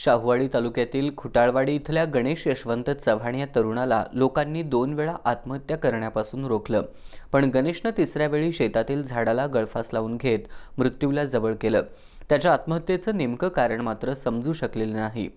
शाहूवाडी तालुक्यातील खुटाळवाडी इथल्या गणेश यशवंत चव्हाण या तरुणाला लोकांनी दोन वेळा आत्महत्या करण्यापासून रोखलं पण गणेशनं तिसऱ्या वेळी शेतातील झाडाला गळफास लावून घेत मृत्यूला जवळ केलं त्याच्या आत्महत्येचं नेमकं कारण मात्र समजू शकलेलं नाही